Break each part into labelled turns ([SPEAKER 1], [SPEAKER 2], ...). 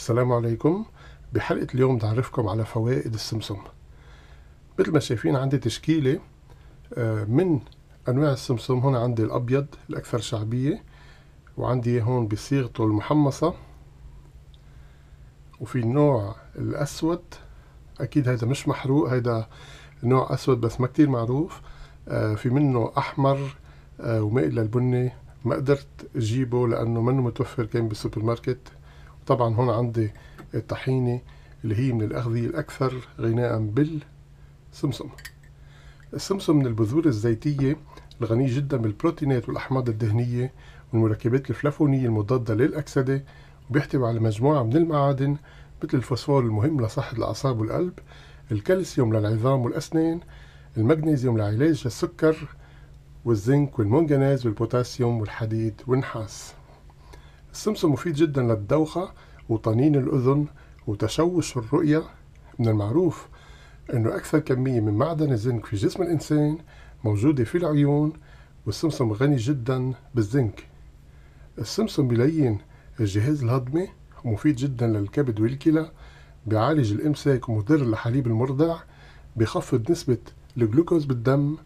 [SPEAKER 1] السلام عليكم بحلقة اليوم بدي على فوائد السمسم مثل ما شايفين عندي تشكيلة آه، من أنواع السمسم هون عندي الأبيض الأكثر شعبية وعندي هون بصيغته المحمصة وفي النوع الأسود أكيد هيدا مش محروق هيدا نوع أسود بس ما كتير معروف آه، في منه أحمر آه، وما إلا البني ما قدرت أجيبه لأنه منه متوفر كان بالسوبر ماركت طبعا هون عندي الطحينة اللي هي من الأغذية الأكثر غناء بالسمسم السمسم من البذور الزيتية الغنية جدا بالبروتينات والأحماض الدهنية والمركبات الفلافونية المضادة للأكسدة وبيحتوي على مجموعة من المعادن مثل الفوسفور المهم لصحة الأعصاب والقلب الكالسيوم للعظام والأسنان المغنيسيوم لعلاج السكر والزنك والمنجنيز والبوتاسيوم والحديد والنحاس السمسم مفيد جدا للدوخة وطنين الأذن وتشوش الرؤية من المعروف أنه أكثر كمية من معدن الزنك في جسم الإنسان موجودة في العيون والسمسم غني جدا بالزنك السمسم بلين الجهاز الهضمي ومفيد جدا للكبد والكلى بيعالج الإمساك ومضر لحليب المرضع بخفض نسبة الجلوكوز بالدم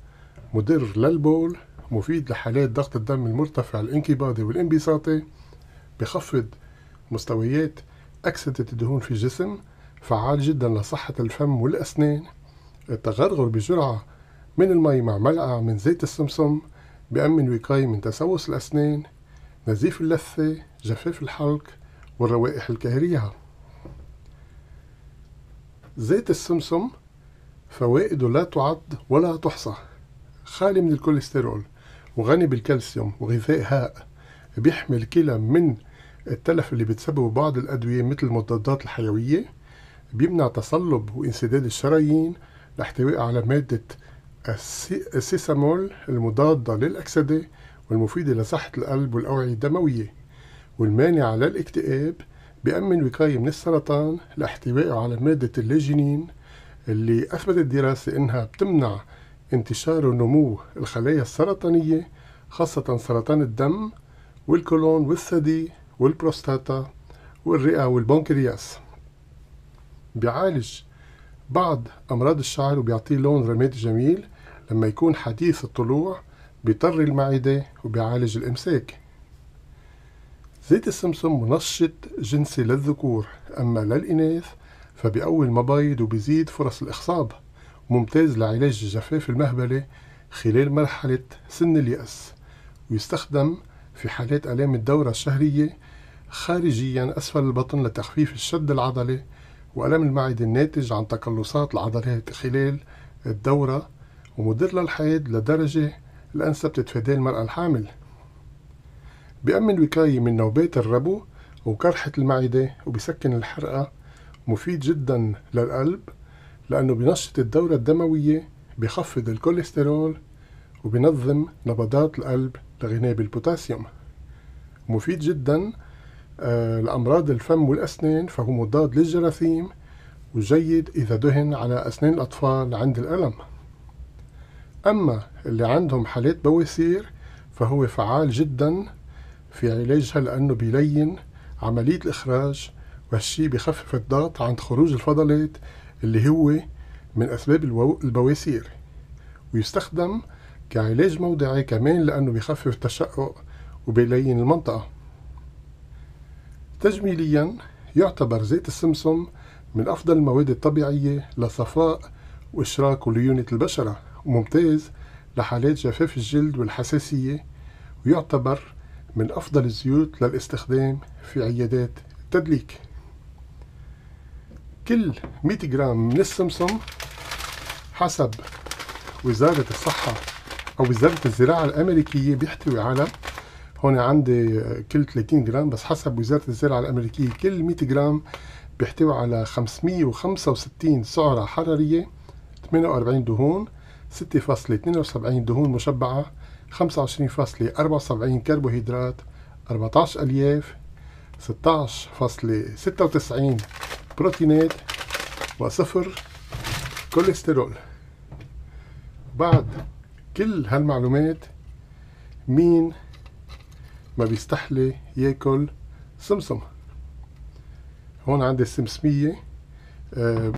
[SPEAKER 1] مضر للبول مفيد لحالات ضغط الدم المرتفع الانقباضي والانبساطي بخفض مستويات أكسدة الدهون في الجسم فعال جدا لصحة الفم والأسنان التغرغر بجرعة من المي مع ملعقة من زيت السمسم بأمن وقاية من تسوس الأسنان نزيف اللثة جفاف الحلق والروائح الكهرية زيت السمسم فوائده لا تعد ولا تحصى خالي من الكوليسترول وغني بالكالسيوم وغذاء هائل بيحمي الكلى من التلف اللي بتسببه بعض الأدوية مثل المضادات الحيوية بيمنع تصلب وانسداد الشرايين الاحتواء على مادة السيسامول المضادة للأكسدة والمفيدة لصحة القلب والأوعية الدموية والمانعة للاكتئاب بيأمن وقاية من السرطان لاحتوائه على مادة الليجينين اللي أثبتت الدراسة إنها بتمنع انتشار ونمو الخلايا السرطانية خاصة سرطان الدم والكولون والثدي والبروستاتا والرئة والبنكرياس بيعالج بعض أمراض الشعر وبيعطيه لون رمادي جميل لما يكون حديث الطلوع بيطري المعدة وبيعالج الإمساك زيت السمسم منشط جنسي للذكور أما للإناث فبأول مبايض وبيزيد فرص الإخصاب ممتاز لعلاج جفاف المهبلة خلال مرحلة سن اليأس ويستخدم في حالات آلام الدورة الشهرية خارجيا أسفل البطن لتخفيف الشد العضلي وألم المعدة الناتج عن تقلصات العضلات خلال الدورة ومضر للحيض لدرجة الأنسب تتفاداه المرأة الحامل بيأمن وقاية من نوبات الربو وكرحة المعدة وبسكن الحرقة مفيد جدا للقلب لأنه بنشط الدورة الدموية بخفض الكوليسترول وبنظم نبضات القلب غناه بالبوتاسيوم مفيد جدا آه، لأمراض الفم والأسنان فهو مضاد للجراثيم وجيد إذا دهن على أسنان الأطفال عند الألم أما اللي عندهم حالات بواسير فهو فعال جدا في علاجها لأنه بيلين عملية الإخراج وهالشي بخفف الضغط عند خروج الفضلات اللي هو من أسباب البواسير ويستخدم كعلاج موضعي كمان لأنه بيخفف التشقق وبيلين المنطقة تجميليا يعتبر زيت السمسم من أفضل المواد الطبيعية لصفاء وإشراك وليونة البشرة وممتاز لحالات جفاف الجلد والحساسية ويعتبر من أفضل الزيوت للاستخدام في عيادات التدليك كل 100 جرام من السمسم حسب وزارة الصحة او وزاره الزراعه الامريكيه بيحتوي على هون عندي آه، كل 30 جرام بس حسب وزاره الزراعه الامريكيه كل 100 جرام بيحتوي على 565 سعره حراريه 48 دهون 6.72 دهون مشبعه 25.74 كربوهيدرات 14 الياف 16.96 بروتينات وصفر كوليسترول بعد كل هالمعلومات مين ما بيستحلي ياكل سمسم هون عندي السمسمية آه،